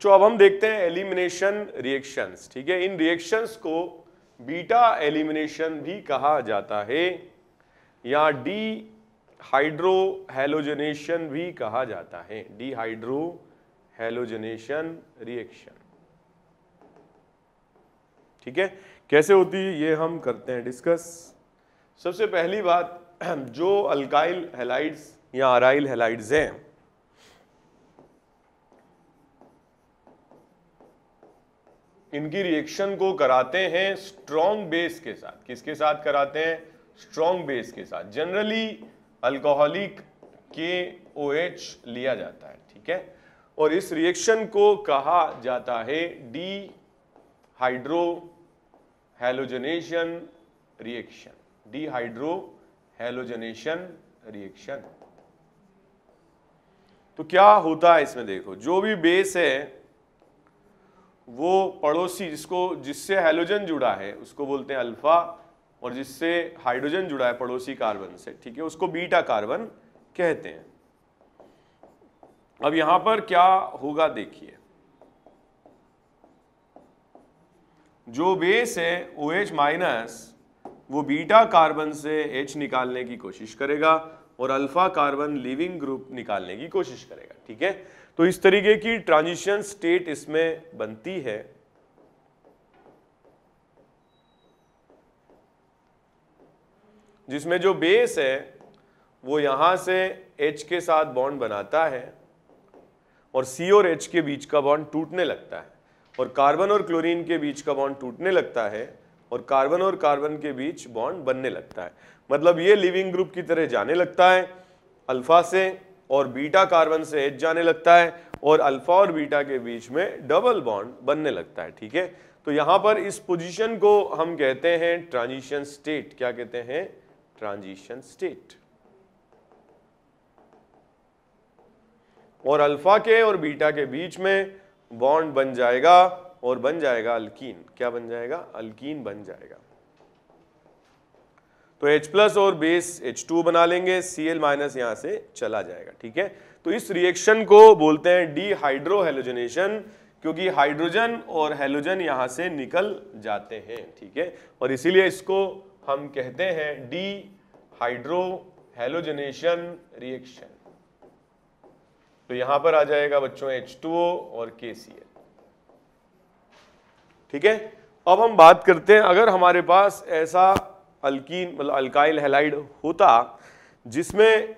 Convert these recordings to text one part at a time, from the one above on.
जो अब हम देखते हैं एलिमिनेशन रिएक्शंस ठीक है इन रिएक्शंस को बीटा एलिमिनेशन भी कहा जाता है या डी हाइड्रोहेलोजनेशन भी कहा जाता है डी हाइड्रो हेलोजनेशन रिएक्शन ठीक है कैसे होती है ये हम करते हैं डिस्कस सबसे पहली बात जो अल्काइल हेलाइड्स या अराइल हेलाइड्स हैं इनकी रिएक्शन को कराते हैं स्ट्रॉन्ग बेस के साथ किसके साथ कराते हैं स्ट्रॉन्ग बेस के साथ generally alcoholic K O H लिया जाता है ठीक है और इस रिएक्शन को कहा जाता है dehydrohalogenation reaction dehydrohalogenation reaction तो क्या होता है इसमें देखो जो भी बेस है वो पड़ोसी जिसको जिससे हेलोजन जुड़ा है उसको बोलते हैं अल्फा और जिससे हाइड्रोजन जुड़ा है पड़ोसी कार्बन से ठीक है उसको बीटा कार्बन कहते हैं अब यहां पर क्या होगा देखिए जो बेस है ओ एच माइनस वो बीटा कार्बन से एच निकालने की कोशिश करेगा और अल्फा कार्बन लिविंग ग्रुप निकालने की कोशिश करेगा ठीक है तो इस तरीके की ट्रांजिशन स्टेट इसमें बनती है जिसमें जो बेस है वो यहां से एच के साथ बॉन्ड बनाता है और सी और एच के बीच का बॉन्ड टूटने लगता है और कार्बन और क्लोरीन के बीच का बॉन्ड टूटने लगता है और कार्बन और कार्बन के बीच बॉन्ड बनने लगता है मतलब ये लिविंग ग्रुप की तरह जाने लगता है अल्फा से और बीटा कार्बन से एच जाने लगता है और अल्फा और बीटा के बीच में डबल बॉन्ड बनने लगता है ठीक है तो यहां पर इस पोजीशन को हम कहते हैं ट्रांजिशन स्टेट क्या कहते हैं ट्रांजिशन स्टेट और अल्फा के और बीटा के बीच में बॉन्ड बन जाएगा और बन जाएगा अल्कीन क्या बन जाएगा अल्कीन बन जाएगा तो H प्लस और बेस H2 बना लेंगे Cl माइनस यहां से चला जाएगा ठीक है तो इस रिएक्शन को बोलते हैं डीहाइड्रोहेलोजनेशन क्योंकि हाइड्रोजन और हेलोजन यहां से निकल जाते हैं ठीक है और इसीलिए इसको हम कहते हैं डी हाइड्रोहेलोजनेशन रिएक्शन तो यहां पर आ जाएगा बच्चों H2O और KCl ठीक है अब हम बात करते हैं अगर हमारे पास ऐसा अल्कीन मतलब अल्काइल हेलाइड होता जिसमें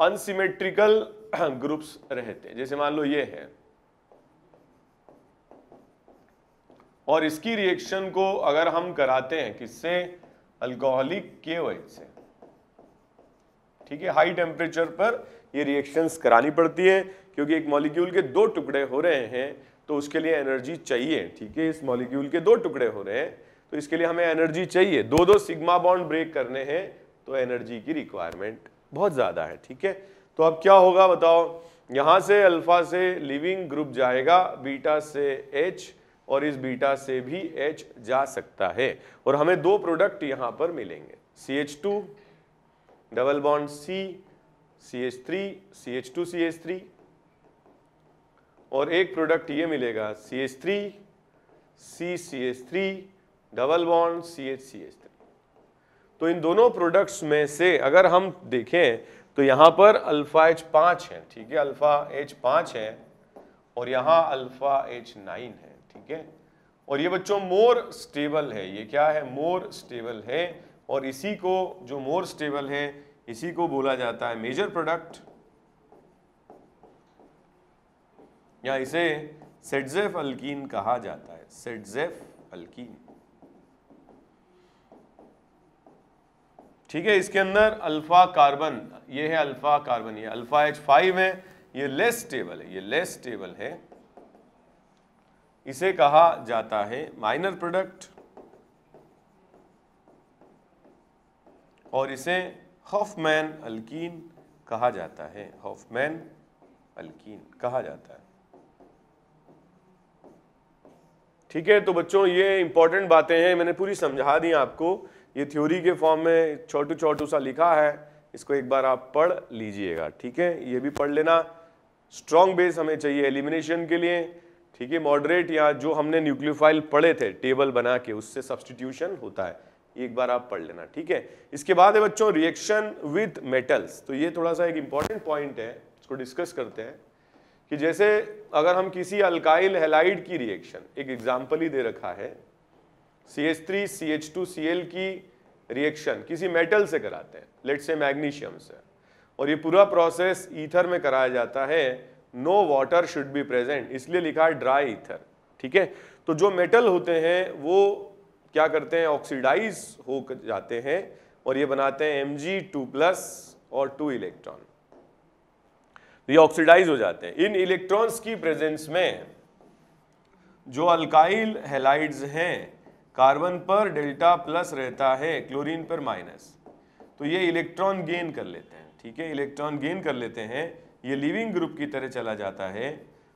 अनसिमेट्रिकल ग्रुप्स रहते जैसे मान लो ये है और इसकी रिएक्शन को अगर हम कराते हैं किससे अल्कोहलिक के वजह से ठीक है हाई टेम्परेचर पर ये रिएक्शंस करानी पड़ती है क्योंकि एक मॉलिक्यूल के दो टुकड़े हो रहे हैं तो उसके लिए एनर्जी चाहिए ठीक है इस मॉलिक्यूल के दो टुकड़े हो रहे हैं तो इसके लिए हमें एनर्जी चाहिए दो दो सिग्मा बॉन्ड ब्रेक करने हैं तो एनर्जी की रिक्वायरमेंट बहुत ज़्यादा है ठीक है तो अब क्या होगा बताओ यहां से अल्फा से लिविंग ग्रुप जाएगा बीटा से एच और इस बीटा से भी एच जा सकता है और हमें दो प्रोडक्ट यहां पर मिलेंगे C H two double bond C C H three C H two C H three और एक प्रोडक्ट ये मिलेगा C H three C C H three double bond C H C H three तो इन दोनों प्रोडक्ट्स में से अगर हम देखें तो यहां पर अल्फा एच पांच है ठीक है अल्फा एच पांच है और यहां अल्फा एच नाइन है ठीक है और ये बच्चों मोर स्टेबल है ये क्या है मोर स्टेबल है और इसी को जो मोर स्टेबल है इसी को बोला जाता है मेजर प्रोडक्ट या इसे सेटजेफ अल्कीन कहा जाता है सेटजेफ अल्कीन ठीक है इसके अंदर अल्फा कार्बन ये है अल्फा कार्बन ये अल्फा एच फाइव है ये लेस स्टेबल है ये लेस स्टेबल है इसे कहा जाता है माइनर प्रोडक्ट और इसे हॉफमैन अल्कीन कहा जाता है हॉफमैन अल्कीन कहा जाता है ठीक है तो बच्चों ये इंपॉर्टेंट बातें हैं मैंने पूरी समझा दी आपको ये थ्योरी के फॉर्म में छोटू छोटू सा लिखा है इसको एक बार आप पढ़ लीजिएगा ठीक है ये भी पढ़ लेना स्ट्रॉन्ग बेस हमें चाहिए एलिमिनेशन के लिए ठीक है मॉडरेट या जो हमने न्यूक्लियोफाइल पढ़े थे टेबल बना के उससे सब्सटीट्यूशन होता है एक बार आप पढ़ लेना ठीक है इसके बाद है बच्चों रिएक्शन विथ मेटल्स तो ये थोड़ा सा एक इंपॉर्टेंट पॉइंट है इसको डिस्कस करते हैं कि जैसे अगर हम किसी अल्काइल हेलाइड की रिएक्शन एक एग्जाम्पल ही दे रखा है C H three C H two C L की रिएक्शन किसी मेटल से कराते हैं लेट से मैग्नीशियम से और ये पूरा प्रोसेस ईथर में कराया जाता है no water should be present इसलिए लिखा है ड्राई ईथर ठीक है तो जो मेटल होते हैं वो क्या करते हैं ऑक्सीडाइज हो जाते हैं और ये बनाते हैं एम जी टू प्लस और टू इलेक्ट्रॉन ये ऑक्सीडाइज हो जाते हैं इन इलेक्ट्रॉन्स की प्रेजेंस में जो अल्काइल हेलाइड्स हैं कार्बन पर डेल्टा प्लस रहता है क्लोरीन पर माइनस तो ये इलेक्ट्रॉन गेन कर लेते हैं ठीक है इलेक्ट्रॉन गेन कर लेते हैं ये लिविंग ग्रुप की तरह चला जाता है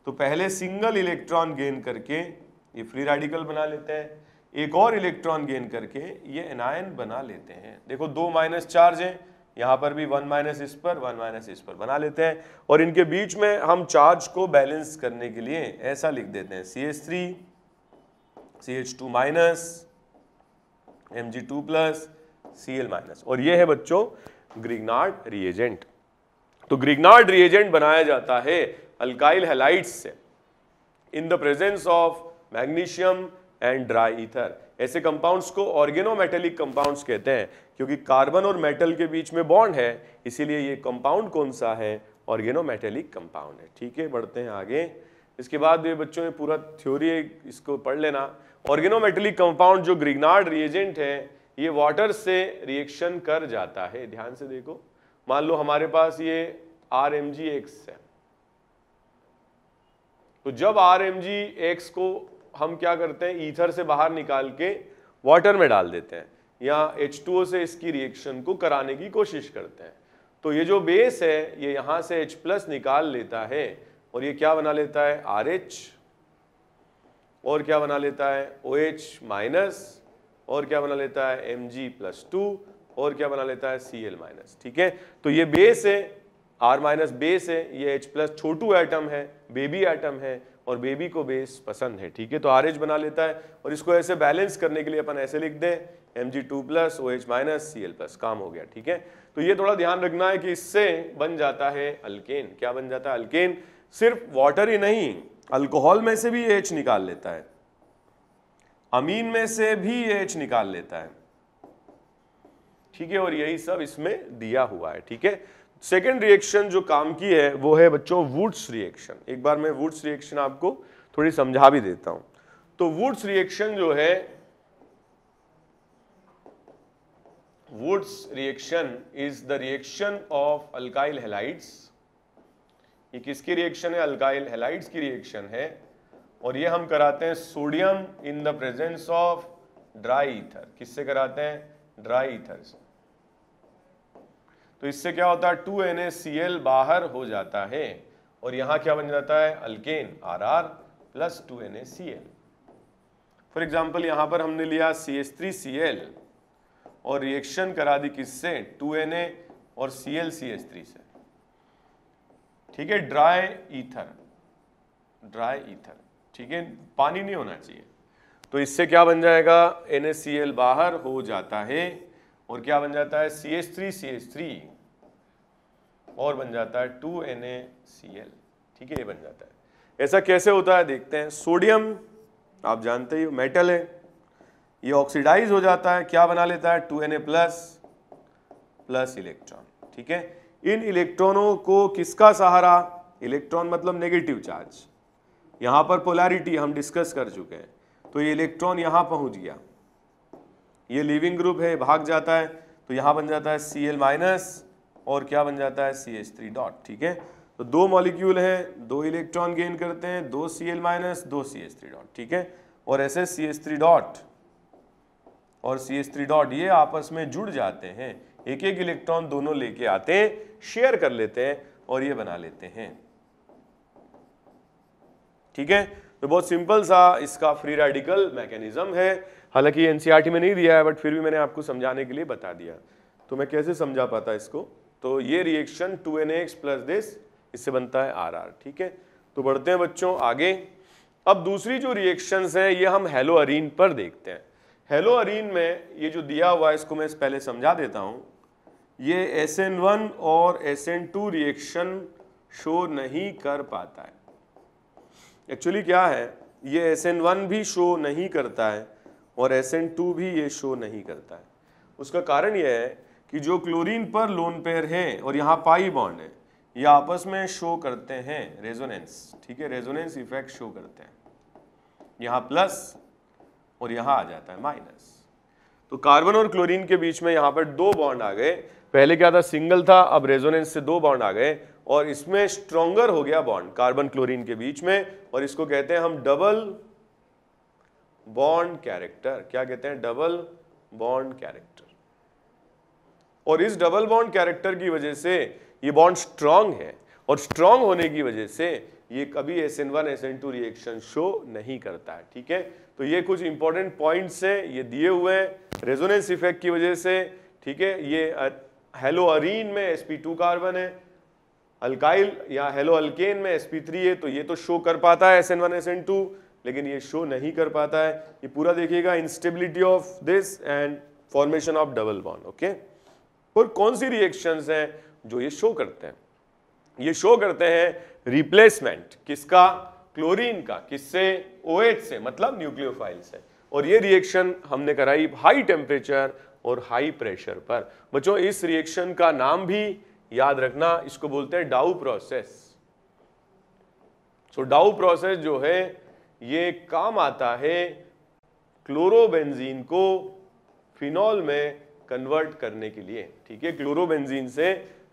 तो पहले सिंगल इलेक्ट्रॉन गेन करके ये फ्री रेडिकल बना लेते हैं एक और इलेक्ट्रॉन गेन करके ये एनायन बना लेते हैं देखो दो माइनस चार्ज हैं यहाँ पर भी वन माइनस इस पर वन माइनस इस पर बना लेते हैं और इनके बीच में हम चार्ज को बैलेंस करने के लिए ऐसा लिख देते हैं C S three C H two minus M G two plus C L minus और ये है बच्चों ग्रिगनार्ड रिएजेंट तो ग्रिगनार्ड रिएजेंट बनाया जाता है अल्काइल हेलाइट्स से in the presence of magnesium and dry ether ऐसे कंपाउंड्स को ऑर्गेनोमेटेलिक कंपाउंड्स कहते हैं क्योंकि कार्बन और मेटल के बीच में बॉन्ड है इसीलिए ये कंपाउंड कौन सा है ऑर्गेनोमेटेलिक कंपाउंड है ठीक है बढ़ते हैं आगे इसके बाद ये बच्चों ने पूरा थ्योरी इसको पढ़ लेना ऑर्गेनोमेटलिक कंपाउंड जो ग्रिगनार्ड रिएजेंट है ये वाटर से रिएक्शन कर जाता है ध्यान से देखो मान लो हमारे पास ये आर एम जी एक्स है तो जब आर एम जी एक्स को हम क्या करते हैं ईथर से बाहर निकाल के वाटर में डाल देते हैं या एच टू ओ से इसकी रिएक्शन को कराने की कोशिश करते हैं तो ये जो बेस है ये यहां से H प्लस निकाल लेता है और ये क्या बना लेता है आर एच और क्या बना लेता है ओ एच माइनस और क्या बना लेता है एम जी प्लस टू और क्या बना लेता है सी एल माइनस ठीक है तो ये बेस है आर माइनस बेस है ये एच प्लस छोटू एटम है बेबी एटम है और बेबी को बेस पसंद है ठीक है तो आर एच बना लेता है और इसको ऐसे बैलेंस करने के लिए अपन ऐसे लिख दें M G two plus O H minus C L plus काम हो गया ठीक है तो ये थोड़ा ध्यान रखना है कि इससे बन जाता है अल्केन क्या बन जाता है अल्केन सिर्फ वाटर ही नहीं अल्कोहल में से भी एच निकाल लेता है अमीन में से भी एच निकाल लेता है ठीक है और यही सब इसमें दिया हुआ है ठीक है सेकेंड रिएक्शन जो काम की है वो है बच्चों वुड्स रिएक्शन एक बार मैं वुड्स रिएक्शन आपको थोड़ी समझा भी देता हूं तो वुड्स रिएक्शन जो है Wurtz reaction is the reaction of alkyl halides ये किसकी रिएक्शन है अल्काइल हेलाइड्स की रिएक्शन है और ये हम कराते हैं sodium in the presence of dry ether किससे कराते हैं ड्राई इथर से तो इससे क्या होता है टू एन बाहर हो जाता है और यहां क्या बन जाता है alkane R R plus two N for example यहां पर हमने लिया सी एस थ्री और रिएक्शन करा दी किससे टू एन और C L C S three से ठीक है ड्राई ईथर ड्राई ईथर ठीक है पानी नहीं होना चाहिए तो इससे क्या बन जाएगा एन बाहर हो जाता है और क्या बन जाता है C H three C H three और बन जाता है two N A C L ठीक है ये बन जाता है ऐसा कैसे होता है देखते हैं सोडियम आप जानते ही मेटल है ये ऑक्सीडाइज हो जाता है क्या बना लेता है two N A plus plus electron ठीक है इन इलेक्ट्रॉनों को किसका सहारा इलेक्ट्रॉन मतलब नेगेटिव चार्ज यहां पर पोलैरिटी हम डिस्कस कर चुके हैं तो ये इलेक्ट्रॉन यहां पहुंच गया ये लिविंग ग्रुप है भाग जाता है तो यहां बन जाता है सी एल माइनस और क्या बन जाता है सी एच थ्री डॉट ठीक है तो दो मॉलिक्यूल है दो इलेक्ट्रॉन गेन करते हैं दो सी एल माइनस दो सी एच थ्री डॉट ठीक है और ऐसे सी एच थ्री डॉट और सी एच थ्री डॉट ये आपस में जुड़ जाते हैं एक एक इलेक्ट्रॉन दोनों लेके आते हैं शेयर कर लेते हैं और ये बना लेते हैं ठीक है तो बहुत सिंपल सा इसका फ्री रेडिकल मैकेनिज्म है हालांकि एनसीआरटी एनसीईआरटी e में नहीं दिया है बट फिर भी मैंने आपको समझाने के लिए बता दिया तो मैं कैसे समझा पाता इसको तो ये reaction two N X plus this इससे बनता है आर आर ठीक है तो बढ़ते हैं बच्चों आगे अब दूसरी जो रिएक्शंस हैं ये हम हेलो अरीन पर देखते हैं हेलो अरीन में ये जो दिया हुआ है इसको मैं पहले समझा देता हूँ ये एस एन वन और S N two reaction show नहीं कर पाता है एक्चुअली क्या है ये एस एन वन भी शो नहीं करता है और एस एन टू भी ये शो नहीं करता है उसका कारण यह है कि जो क्लोरीन पर लोन पेयर है और यहाँ पाई बॉन्ड है ये आपस में शो करते हैं रेजोनेंस ठीक है रेजोनेंस इफेक्ट शो करते हैं यहाँ प्लस और यहाँ आ जाता है माइनस तो कार्बन और क्लोरीन के बीच में यहाँ पर दो बॉन्ड आ गए पहले क्या था सिंगल था अब रेजोनेंस से दो बॉन्ड आ गए और इसमें स्ट्रोंगर हो गया बॉन्ड कार्बन क्लोरीन के बीच में और इसको कहते हैं हम डबल बॉन्ड कैरेक्टर क्या कहते हैं डबल बॉन्ड कैरेक्टर और इस डबल बॉन्ड कैरेक्टर की वजह से ये बॉन्ड स्ट्रांग है और स्ट्रांग होने की वजह से ये कभी S N one S N two reaction show नहीं करता है ठीक है तो ये कुछ इंपॉर्टेंट पॉइंट्स हैं ये दिए हुए हैं रेजोनेंस इफेक्ट की वजह से ठीक है ये हेलो अरीन में sp2 कार्बन है अल्काइल या हेलो अल्केन में sp3 है तो ये तो शो कर पाता है SN1 SN2 लेकिन ये शो नहीं कर पाता है ये पूरा देखिएगा instability of this and formation of double bond okay और कौन सी रिएक्शंस हैं जो ये शो करते हैं ये शो करते हैं रिप्लेसमेंट किसका क्लोरीन का किससे OH से मतलब न्यूक्लियोफाइल से और ये रिएक्शन हमने कराई हाई टेम्परेचर और हाई प्रेशर पर बच्चों इस रिएक्शन का नाम भी याद रखना इसको बोलते हैं डाउ प्रोसेस सो डाउ प्रोसेस जो है ये काम आता है क्लोरोबेंजीन को फिनॉल में कन्वर्ट करने के लिए ठीक है क्लोरोबेंजीन से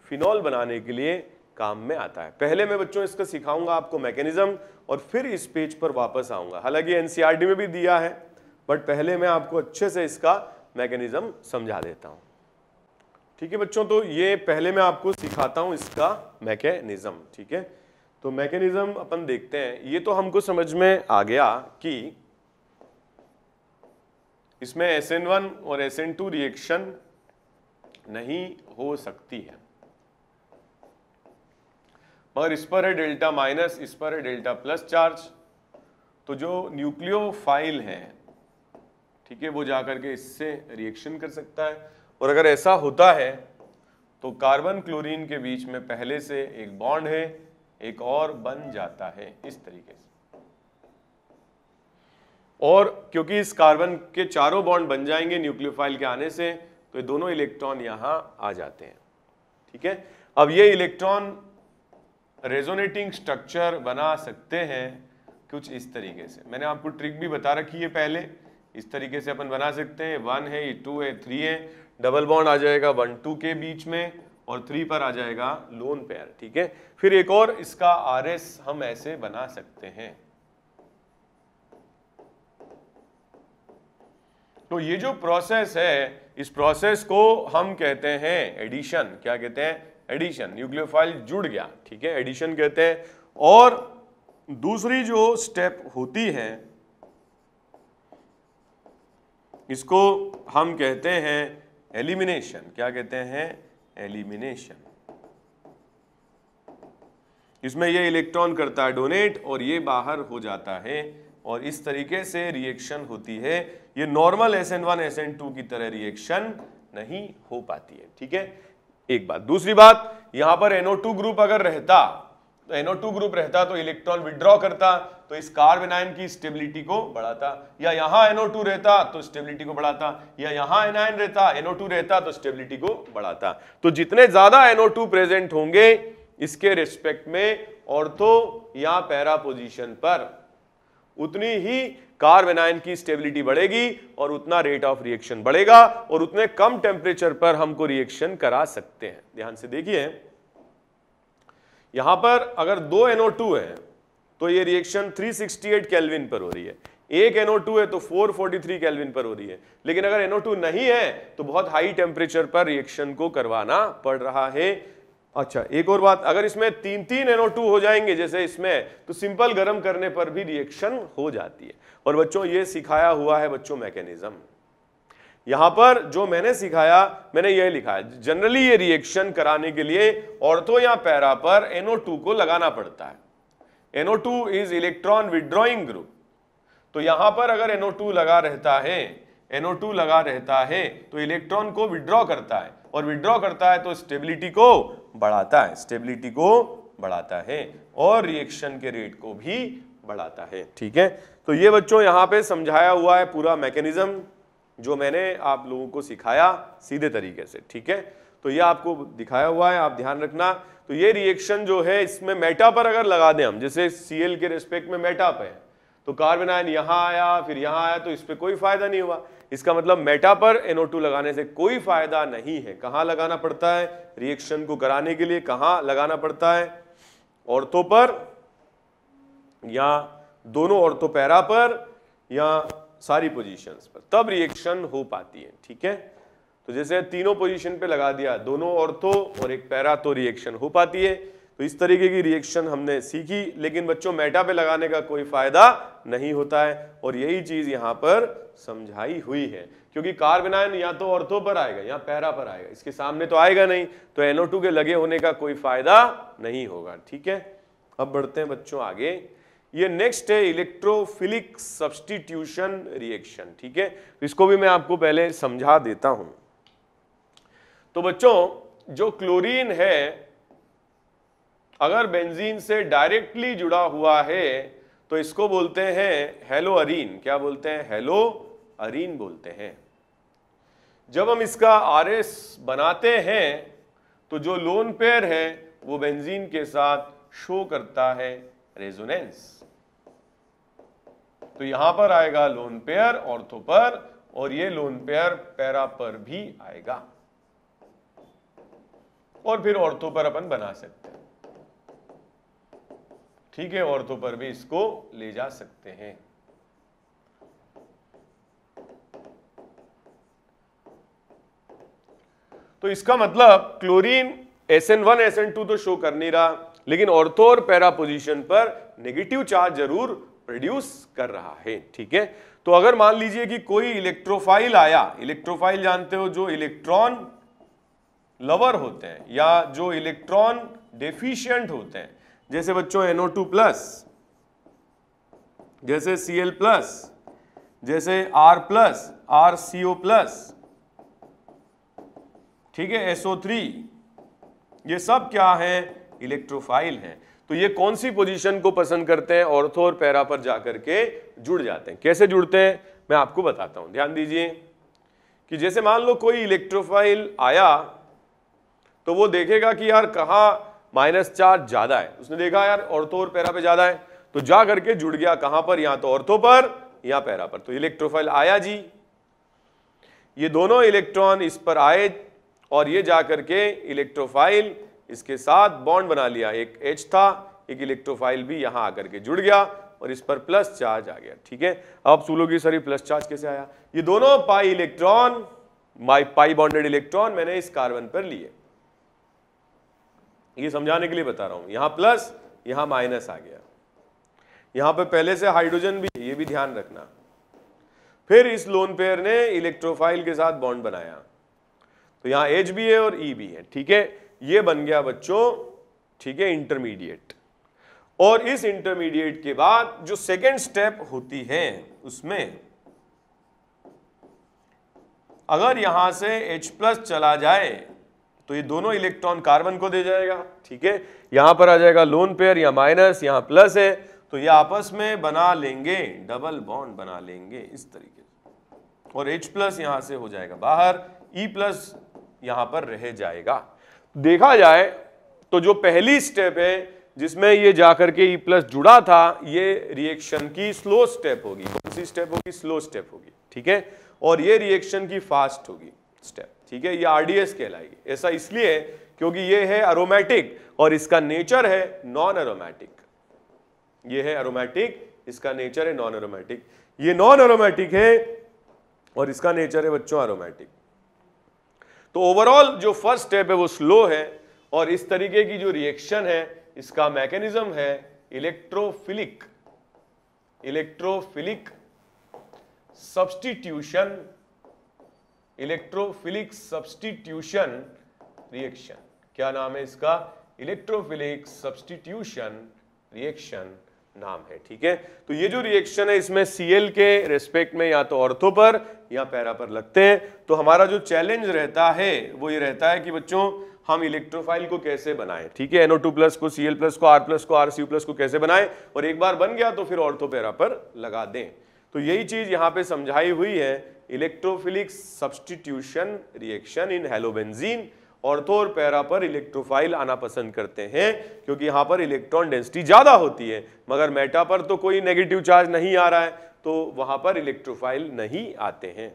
फिनॉल बनाने के लिए काम में आता है पहले मैं बच्चों इसका सिखाऊंगा आपको मैकेनिज्म और फिर इस पेज पर वापस आऊंगा हालांकि एनसीआरटी e में भी दिया है बट पहले मैं आपको अच्छे से इसका मैकेनिज़्म समझा देता हूं ठीक है बच्चों तो ये पहले मैं आपको सिखाता हूं इसका मैकेनिज़्म ठीक है तो मैकेनिज़्म अपन देखते हैं ये तो हमको समझ में आ गया कि इसमें एस वन और एस टू रिएक्शन नहीं हो सकती है मगर इस पर है डेल्टा माइनस इस पर है डेल्टा प्लस चार्ज तो जो न्यूक्लियोफाइल हैं ठीक है वो जा करके इससे रिएक्शन कर सकता है और अगर ऐसा होता है तो कार्बन क्लोरीन के बीच में पहले से एक बॉन्ड है एक और बन जाता है इस तरीके से और क्योंकि इस कार्बन के चारों बॉन्ड बन जाएंगे न्यूक्लियोफाइल के आने से तो ये दोनों इलेक्ट्रॉन यहां आ जाते हैं ठीक है अब ये इलेक्ट्रॉन रेजोनेटिंग स्ट्रक्चर बना सकते हैं कुछ इस तरीके से मैंने आपको ट्रिक भी बता रखी है पहले इस तरीके से अपन बना सकते हैं वन है ये टू है थ्री है डबल बॉन्ड आ जाएगा वन टू के बीच में और थ्री पर आ जाएगा लोन पेयर ठीक है फिर एक और इसका आर एस हम ऐसे बना सकते हैं तो ये जो प्रोसेस है इस प्रोसेस को हम कहते हैं एडिशन क्या कहते हैं एडिशन न्यूक्लियोफाइल जुड़ गया ठीक है एडिशन कहते हैं और दूसरी जो स्टेप होती है इसको हम कहते हैं एलिमिनेशन क्या कहते हैं एलिमिनेशन इसमें ये इलेक्ट्रॉन करता है डोनेट और ये बाहर हो जाता है और इस तरीके से रिएक्शन होती है ये normal S N one S N two की तरह रिएक्शन नहीं हो पाती है ठीक है एक बात दूसरी बात यहां पर टू ग्रुप अगर रहता तो एनओ टू ग्रुप रहता तो इलेक्ट्रॉन विड्रॉ करता तो इस कार्बन आयन की स्टेबिलिटी को बढ़ाता या यहाँ टू रहता तो स्टेबिलिटी को बढ़ाता या यहाँ आयन रहता एनओ टू रहता तो स्टेबिलिटी को बढ़ाता तो जितने ज्यादा एनओ टू प्रेजेंट होंगे इसके रिस्पेक्ट में ऑर्थो या पैरा पोजिशन पर उतनी ही कार्बन आयन की स्टेबिलिटी बढ़ेगी और उतना रेट ऑफ रिएक्शन बढ़ेगा और उतने कम टेम्परेचर पर हमको रिएक्शन करा सकते हैं ध्यान से देखिए यहां पर अगर दो NO2 है तो ये रिएक्शन 368 केल्विन पर हो रही है एक NO2 है तो 443 केल्विन पर हो रही है लेकिन अगर NO2 नहीं है तो बहुत हाई टेम्परेचर पर रिएक्शन को करवाना पड़ रहा है अच्छा एक और बात अगर इसमें तीन तीन NO2 हो जाएंगे जैसे इसमें तो सिंपल गर्म करने पर भी रिएक्शन हो जाती है और बच्चों ये सिखाया हुआ है बच्चों मैकेनिज्म यहां पर जो मैंने सिखाया मैंने यह लिखा है जनरली ये रिएक्शन कराने के लिए ऑर्थो या पैरा पर NO2 को लगाना पड़ता है NO2 is electron withdrawing group तो यहाँ पर अगर NO2 लगा रहता है NO2 लगा रहता है तो इलेक्ट्रॉन को विड्रॉ करता है और विड्रॉ करता है तो स्टेबिलिटी को बढ़ाता है स्टेबिलिटी को बढ़ाता है और रिएक्शन के रेट को भी बढ़ाता है ठीक है तो ये बच्चों यहाँ पे समझाया हुआ है पूरा मैकेनिज्म जो मैंने आप लोगों को सिखाया सीधे तरीके से ठीक है तो ये आपको दिखाया हुआ है आप ध्यान रखना तो ये रिएक्शन जो है इसमें मेटा पर अगर लगा दें हम जैसे सीएल के रेस्पेक्ट में मेटा पे तो कार्बन आयन यहां आया फिर यहां आया तो इस पर कोई फायदा नहीं हुआ इसका मतलब मेटा पर NO2 लगाने से कोई फायदा नहीं है कहां लगाना पड़ता है रिएक्शन को कराने के लिए कहां लगाना पड़ता है औरतों पर या दोनों औरतों पैरा पर या सारी पोजीशंस पर तब रिएक्शन हो पाती है ठीक है तो जैसे तीनों पोजीशन पे लगा दिया दोनों ऑर्थो तो और एक पैरा तो रिएक्शन हो पाती है तो इस तरीके की रिएक्शन हमने सीखी लेकिन बच्चों मेटा पे लगाने का कोई फायदा नहीं होता है और यही चीज यहां पर समझाई हुई है क्योंकि कार्बेनायन या तो ऑर्थो पर आएगा या पैरा पर आएगा इसके सामने तो आएगा नहीं तो एनओ के लगे होने का कोई फायदा नहीं होगा ठीक है अब बढ़ते हैं बच्चों आगे ये नेक्स्ट है इलेक्ट्रोफिलिक सब्सटीट्यूशन रिएक्शन ठीक है तो इसको भी मैं आपको पहले समझा देता हूं तो बच्चों जो क्लोरीन है अगर बेंजीन से डायरेक्टली जुड़ा हुआ है तो इसको बोलते हैं हेलो अरीन क्या बोलते हैं हेलो अरीन बोलते हैं जब हम इसका आर बनाते हैं तो जो लोन पेयर है वो बेंजीन के साथ शो करता है रेजोनेंस तो यहां पर आएगा लोन पेयर ऑर्थो पर और ये लोन पेयर पैरा पर भी आएगा और फिर ऑर्थो पर अपन बना सकते हैं ठीक है ऑर्थो पर भी इसको ले जा सकते हैं तो इसका मतलब क्लोरीन SN1 SN2 तो शो कर नहीं रहा लेकिन ऑर्थो और पैरा पोजीशन पर नेगेटिव चार्ज जरूर प्रोड्यूस कर रहा है ठीक है तो अगर मान लीजिए कि कोई इलेक्ट्रोफाइल आया इलेक्ट्रोफाइल जानते हो जो इलेक्ट्रॉन लवर होते हैं या जो इलेक्ट्रॉन डेफिशिएंट होते हैं जैसे बच्चों एनओ टू प्लस जैसे सी एल प्लस जैसे R plus R CO plus ठीक है एसओ थ्री ये सब क्या है इलेक्ट्रोफाइल है तो ये कौन सी पोजीशन को पसंद करते हैं ऑर्थो और पैरा पर जाकर के जुड़ जाते हैं कैसे जुड़ते हैं मैं आपको बताता हूं ध्यान दीजिए कि जैसे मान लो कोई इलेक्ट्रोफाइल आया तो वो देखेगा कि यार कहा माइनस चार ज्यादा है उसने देखा यार ऑर्थो और पैरा पे ज्यादा है तो जा करके जुड़ गया कहां पर या तो ऑर्थो पर या पैरा पर तो इलेक्ट्रोफाइल आया जी ये दोनों इलेक्ट्रॉन इस पर आए और ये जाकर के इलेक्ट्रोफाइल इसके साथ बॉन्ड बना लिया एक एच था एक इलेक्ट्रोफाइल भी यहां आकर के जुड़ गया और इस पर प्लस चार्ज आ गया ठीक है अब सुलोगी सर प्लस चार्ज कैसे आया ये दोनों pi electron my pi bonded electron मैंने इस कार्बन पर लिए ये समझाने के लिए बता रहा हूं यहां प्लस यहां माइनस आ गया यहां पर पहले से हाइड्रोजन भी ये भी ध्यान रखना फिर इस लोन पेयर ने इलेक्ट्रोफाइल के साथ बॉन्ड बनाया तो यहां एच भी है और ई e भी है ठीक है ये बन गया बच्चों ठीक है इंटरमीडिएट और इस इंटरमीडिएट के बाद जो सेकेंड स्टेप होती है उसमें अगर यहां से H प्लस चला जाए तो ये दोनों इलेक्ट्रॉन कार्बन को दे जाएगा ठीक है यहां पर आ जाएगा लोन पेयर या माइनस यहां प्लस है तो ये आपस में बना लेंगे डबल बॉन्ड बना लेंगे इस तरीके से और H प्लस यहां से हो जाएगा बाहर E प्लस यहां पर रह जाएगा देखा जाए तो जो पहली स्टेप है जिसमें ये जाकर के ई e प्लस जुड़ा था ये रिएक्शन की स्लो स्टेप होगी कौन सी स्टेप होगी स्लो स्टेप होगी ठीक है और ये रिएक्शन की फास्ट होगी स्टेप ठीक है ये आरडीएस कहलाएगी ऐसा इसलिए क्योंकि ये है अरोमेटिक और इसका नेचर है नॉन अरोमेटिक ये है अरोमेटिक इसका नेचर है नॉन अरोमेटिक ये नॉन अरोमेटिक है और इसका नेचर है बच्चों अरोमेटिक तो ओवरऑल जो फर्स्ट स्टेप है वो स्लो है और इस तरीके की जो रिएक्शन है इसका मैकेनिज्म है electrophilic electrophilic substitution electrophilic substitution reaction क्या नाम है इसका इलेक्ट्रोफिलिक सब्सटीट्यूशन रिएक्शन नाम है ठीक है तो ये जो रिएक्शन है इसमें सीएल के रेस्पेक्ट में या तो ऑर्थो पर या पैरा पर लगते हैं तो हमारा जो चैलेंज रहता है वो ये रहता है कि बच्चों हम इलेक्ट्रोफाइल को कैसे बनाएं ठीक है टू प्लस को सीएल प्लस को आर प्लस को सी प्लस को कैसे बनाएं और एक बार बन गया तो फिर ऑर्थो पैरा पर लगा दें तो यही चीज यहाँ पे समझाई हुई है electrophilic substitution reaction in halobenzene ortho और पैरा पर इलेक्ट्रोफाइल आना पसंद करते हैं क्योंकि यहां पर इलेक्ट्रॉन डेंसिटी ज़्यादा होती है मगर मेटा पर तो कोई नेगेटिव चार्ज नहीं आ रहा है तो वहां पर इलेक्ट्रोफाइल नहीं आते हैं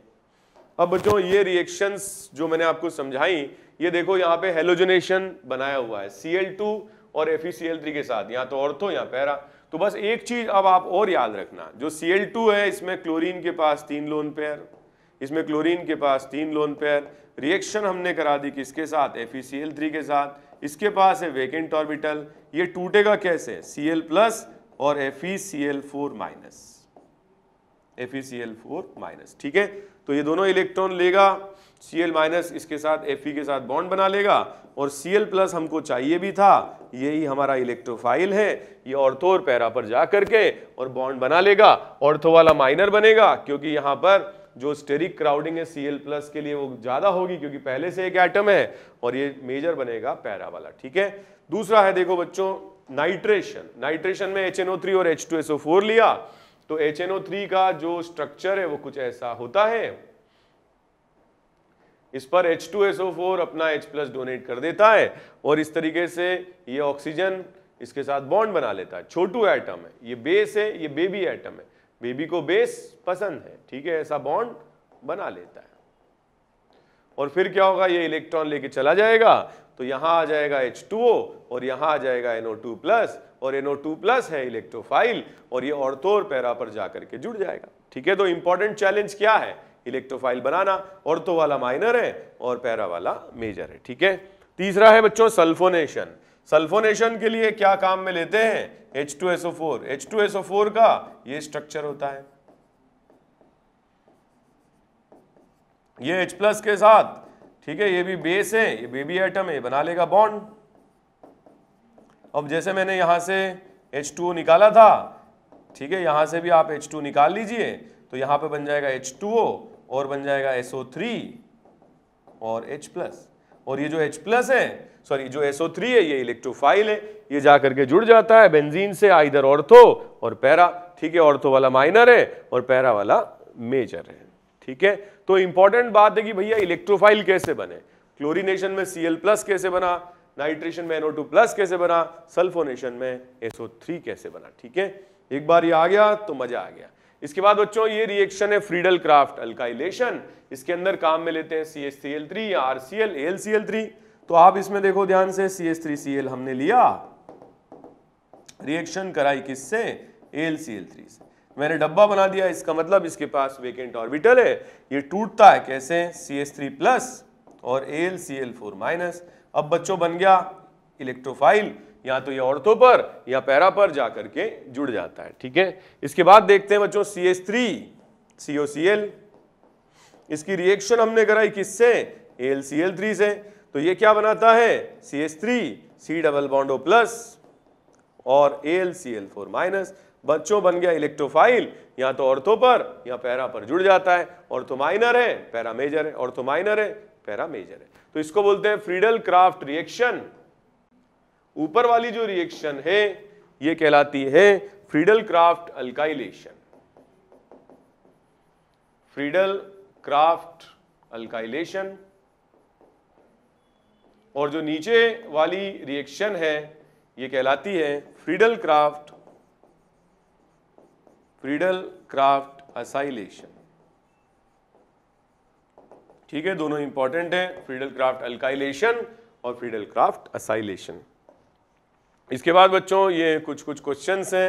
अब बच्चों ये रिएक्शंस जो मैंने आपको समझाई ये देखो यहाँ पे हेलोजनेशन बनाया हुआ है सी और एफ के साथ यहाँ तो ऑर्थो यहाँ पैरा तो बस एक चीज़ अब आप और याद रखना जो सी है इसमें क्लोरीन के पास तीन लोन पेयर इसमें क्लोरीन के पास तीन लोन पेयर रिएक्शन हमने करा दी किसके साथ एफ के साथ इसके पास है वेकेंट ऑर्बिटल ये टूटेगा कैसे सी प्लस और एफ माइनस एफ माइनस ठीक है तो ये दोनों इलेक्ट्रॉन लेगा सी एल माइनस इसके साथ एफ के साथ बॉन्ड बना लेगा और सी एल प्लस हमको चाहिए भी था यही हमारा इलेक्ट्रोफाइल है ये ऑर्थो और पैरा पर जा करके और बॉन्ड बना लेगा ऑर्थो वाला माइनर बनेगा क्योंकि यहाँ पर जो स्टेरिक क्राउडिंग है सी प्लस के लिए वो ज़्यादा होगी क्योंकि पहले से एक एटम है और ये मेजर बनेगा पैरा वाला ठीक है दूसरा है देखो बच्चों नाइट्रेशन नाइट्रेशन में एच और एच लिया तो एच का जो स्ट्रक्चर है वो कुछ ऐसा होता है इस पर H2SO4 अपना H प्लस डोनेट कर देता है और इस तरीके से ये ऑक्सीजन इसके साथ बॉन्ड बना लेता है छोटू एटम है ये बेस है ये बेबी एटम है बेबी को बेस पसंद है ठीक है ऐसा बॉन्ड बना लेता है और फिर क्या होगा ये इलेक्ट्रॉन लेके चला जाएगा तो यहाँ आ जाएगा H2O और यहां आ जाएगा NO2 प्लस और NO2 प्लस है इलेक्ट्रोफाइल और ये ऑर्थोर पैरा पर जाकर के जुड़ जाएगा ठीक है तो इंपॉर्टेंट चैलेंज क्या है इलेक्ट्रोफाइल बनाना ऑर्थो वाला माइनर है और पैरा वाला मेजर है ठीक है तीसरा है बच्चों सल्फोनेशन सल्फोनेशन के लिए क्या काम में लेते हैं H2SO4 H2SO4 का ये स्ट्रक्चर होता है ये H प्लस के साथ ठीक है ये भी बेस है ये बेबी एटम है बना लेगा बॉन्ड अब जैसे मैंने यहां से H2O निकाला था ठीक है यहां से भी आप H2 निकाल लीजिए तो यहां पे बन जाएगा H2O और बन जाएगा SO3 और H प्लस और ये जो H प्लस है सॉरी जो SO3 है ये इलेक्ट्रोफाइल है ये जा करके जुड़ जाता है बेंजीन से आइधर ऑर्थो और पैरा ठीक है ऑर्थो वाला माइनर है और पैरा वाला मेजर है ठीक है तो इंपॉर्टेंट बात है कि भैया इलेक्ट्रोफाइल कैसे बने क्लोरीनेशन में सी प्लस कैसे बना नाइट्रेशन में एनओ प्लस कैसे बना सल्फोनेशन में एसओ कैसे बना ठीक है एक बार ये आ गया तो मजा आ गया इसके बाद बच्चों ये रिएक्शन है फ्रीडल क्राफ्ट अल्काइलेशन इसके अंदर काम में लेते हैं C H C L three या R C L L C L three तो आप इसमें देखो ध्यान से C S three C L हमने लिया रिएक्शन कराई किससे एल सी एल थ्री से मैंने डब्बा बना दिया इसका मतलब इसके पास वेकेंट ऑर्बिटल है ये टूटता है कैसे सी एस थ्री प्लस और L C L four minus अब बच्चों बन गया इलेक्ट्रोफाइल या तो ये औरतों पर या पैरा पर जा करके जुड़ जाता है ठीक है इसके बाद देखते हैं बच्चों C S three C C L इसकी रिएक्शन हमने कराई किससे एल सी एल थ्री से तो ये क्या बनाता है C S three C double bond O plus और L C L four minus बच्चों बन गया इलेक्ट्रोफाइल या तो औरतों पर या पैरा पर जुड़ जाता है और तो माइनर है पैरा मेजर है और तो माइनर है पैरा मेजर है तो इसको बोलते हैं फ्रीडल क्राफ्ट रिएक्शन ऊपर वाली जो रिएक्शन है ये कहलाती है Friedel Crafts alkylation Friedel Crafts alkylation और जो नीचे वाली रिएक्शन है ये कहलाती है Friedel Crafts Friedel Crafts acylation ठीक है दोनों इंपॉर्टेंट है फ्रीडल क्राफ्ट अल्काइलेशन और फ्रीडल क्राफ्ट असाइलेशन इसके बाद बच्चों ये कुछ कुछ क्वेश्चन हैं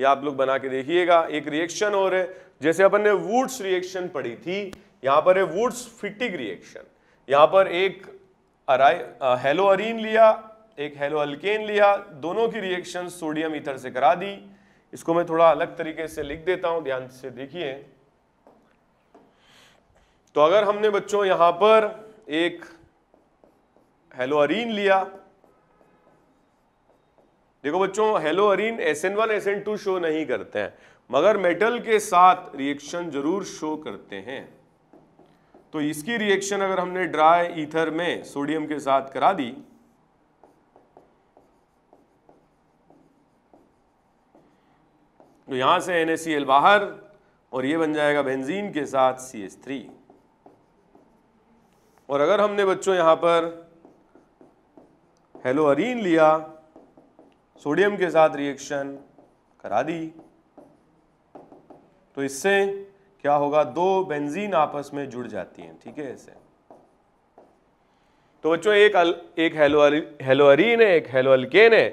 ये आप लोग बना के देखिएगा एक रिएक्शन और है जैसे अपन ने वुड्स रिएक्शन पढ़ी थी यहाँ पर है वुड्स फिटिक रिएक्शन यहाँ पर एक हेलो अरीन लिया एक हेलो अल्केन लिया दोनों की रिएक्शन सोडियम इथर से करा दी इसको मैं थोड़ा अलग तरीके से लिख देता हूं ध्यान से देखिए तो अगर हमने बच्चों यहां पर एक हेलो अरीन लिया देखो बच्चों halo arene S N one S N two show नहीं करते हैं मगर मेटल के साथ रिएक्शन जरूर शो करते हैं तो इसकी रिएक्शन अगर हमने ड्राई ईथर में सोडियम के साथ करा दी तो यहां से एन बाहर और ये बन जाएगा बेंजीन के साथ थ्री और अगर हमने बच्चों यहां पर हेलो अरीन लिया सोडियम के साथ रिएक्शन करा दी तो इससे क्या होगा दो बेंजीन आपस में जुड़ जाती हैं ठीक है ऐसे तो बच्चों एक अल, एक हेलोअरीन है एक अल्केन है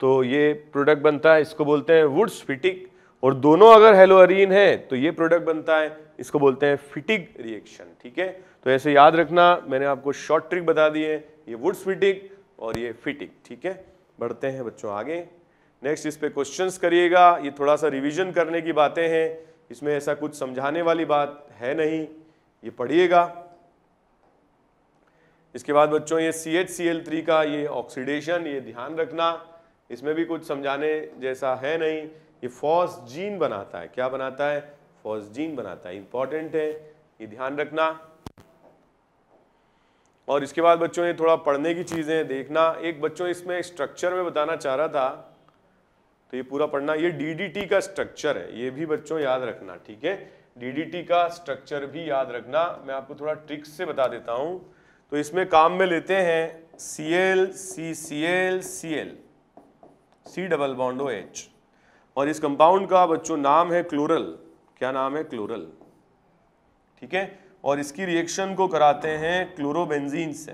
तो ये प्रोडक्ट बनता है इसको बोलते हैं वुड्स फिटिक और दोनों अगर हेलोअरीन है तो ये प्रोडक्ट बनता है इसको बोलते हैं फिटिक रिएक्शन ठीक है तो ऐसे याद रखना मैंने आपको शॉर्ट ट्रिक बता दी है ये वुड्स फिटिक और ये फिटिक ठीक है बढ़ते हैं बच्चों आगे नेक्स्ट इस पे क्वेश्चन करिएगा ये थोड़ा सा रिविजन करने की बातें हैं इसमें ऐसा कुछ समझाने वाली बात है नहीं ये पढ़िएगा इसके बाद बच्चों ये C H C L three का ये ऑक्सीडेशन ये ध्यान रखना इसमें भी कुछ समझाने जैसा है नहीं ये फॉस जीन बनाता है क्या बनाता है फॉस जीन बनाता है इंपॉर्टेंट है ये ध्यान रखना और इसके बाद बच्चों ने थोड़ा पढ़ने की चीज़ें देखना एक बच्चों इसमें स्ट्रक्चर में बताना चाह रहा था तो ये पूरा पढ़ना ये डी का स्ट्रक्चर है ये भी बच्चों याद रखना ठीक है डी का स्ट्रक्चर भी याद रखना मैं आपको थोड़ा ट्रिक्स से बता देता हूँ तो इसमें काम में लेते हैं C L C C L C L C double bond O H और इस कंपाउंड का बच्चों नाम है क्लोरल क्या नाम है क्लोरल ठीक है और इसकी रिएक्शन को कराते हैं क्लोरोबेंजीन से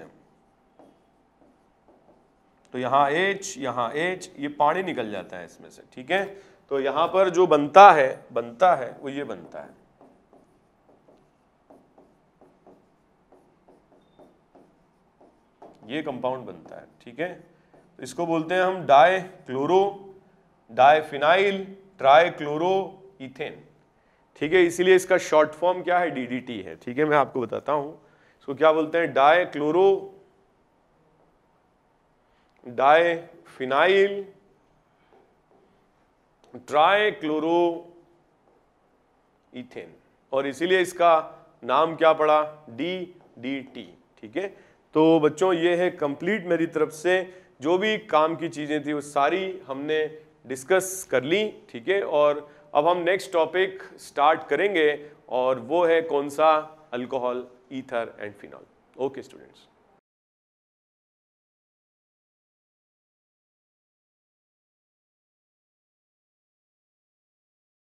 तो यहां H यहां H ये पानी निकल जाता है इसमें से ठीक है तो यहां पर जो बनता है बनता है वो ये बनता है ये कंपाउंड बनता है ठीक है इसको बोलते हैं हम dichlorodiphenyltrichloroethane ठीक है इसीलिए इसका शॉर्ट फॉर्म क्या है डीडीटी है ठीक है मैं आपको बताता हूं इसको क्या बोलते हैं dichlorodiphenyltrichloroethane और इसीलिए इसका नाम क्या पड़ा डी डी टी ठीक है तो बच्चों ये है कंप्लीट मेरी तरफ से जो भी काम की चीज़ें थी वो सारी हमने डिस्कस कर ली ठीक है और अब हम नेक्स्ट टॉपिक स्टार्ट करेंगे और वो है कौन सा alcohol ether and phenol okay students